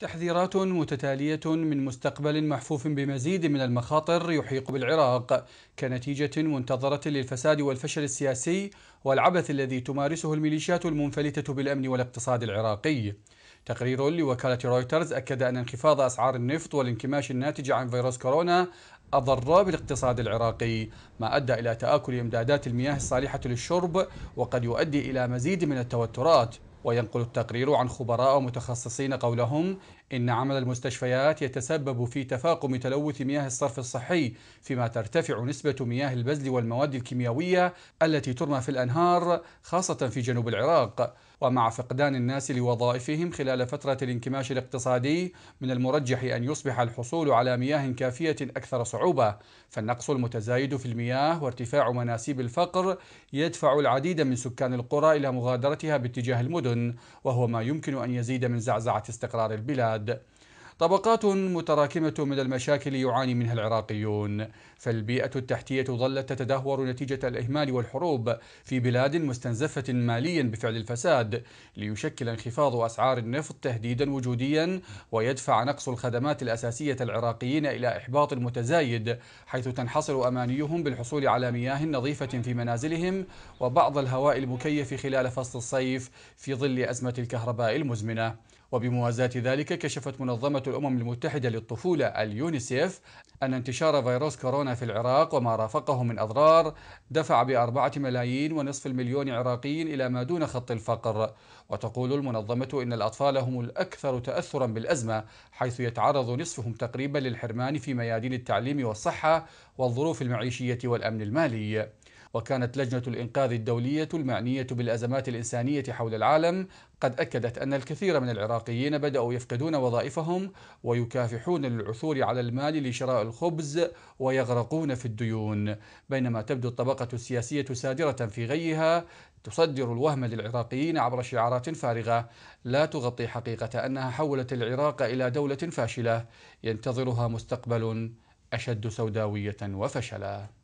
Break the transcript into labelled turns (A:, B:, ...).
A: تحذيرات متتالية من مستقبل محفوف بمزيد من المخاطر يحيق بالعراق كنتيجة منتظرة للفساد والفشل السياسي والعبث الذي تمارسه الميليشيات المنفلتة بالأمن والاقتصاد العراقي. تقرير لوكالة رويترز أكد أن انخفاض أسعار النفط والانكماش الناتج عن فيروس كورونا أضر بالاقتصاد العراقي ما أدى إلى تآكل إمدادات المياه الصالحة للشرب وقد يؤدي إلى مزيد من التوترات وينقل التقرير عن خبراء ومتخصصين قولهم إن عمل المستشفيات يتسبب في تفاقم تلوث مياه الصرف الصحي فيما ترتفع نسبة مياه البذل والمواد الكيميائية التي ترمى في الأنهار خاصة في جنوب العراق ومع فقدان الناس لوظائفهم خلال فترة الانكماش الاقتصادي من المرجح أن يصبح الحصول على مياه كافية أكثر صعوبة فالنقص المتزايد في المياه وارتفاع مناسيب الفقر يدفع العديد من سكان القرى إلى مغادرتها باتجاه المدن وهو ما يمكن أن يزيد من زعزعة استقرار البلاد God طبقات متراكمة من المشاكل يعاني منها العراقيون فالبيئة التحتية ظلت تتدهور نتيجة الإهمال والحروب في بلاد مستنزفة ماليا بفعل الفساد ليشكل انخفاض أسعار النفط تهديدا وجوديا ويدفع نقص الخدمات الأساسية العراقيين إلى إحباط متزايد حيث تنحصر أمانيهم بالحصول على مياه نظيفة في منازلهم وبعض الهواء المكيف خلال فصل الصيف في ظل أزمة الكهرباء المزمنة وبموازاة ذلك كشفت منظمة الأمم المتحدة للطفولة اليونيسيف أن انتشار فيروس كورونا في العراق وما رافقه من أضرار دفع بأربعة ملايين ونصف المليون عراقي إلى ما دون خط الفقر وتقول المنظمة إن الأطفال هم الأكثر تأثرا بالأزمة حيث يتعرض نصفهم تقريبا للحرمان في ميادين التعليم والصحة والظروف المعيشية والأمن المالي وكانت لجنة الإنقاذ الدولية المعنية بالأزمات الإنسانية حول العالم قد أكدت أن الكثير من العراقيين بدأوا يفقدون وظائفهم ويكافحون للعثور على المال لشراء الخبز ويغرقون في الديون بينما تبدو الطبقة السياسية سادرة في غيها تصدر الوهم للعراقيين عبر شعارات فارغة لا تغطي حقيقة أنها حولت العراق إلى دولة فاشلة ينتظرها مستقبل أشد سوداوية وفشلا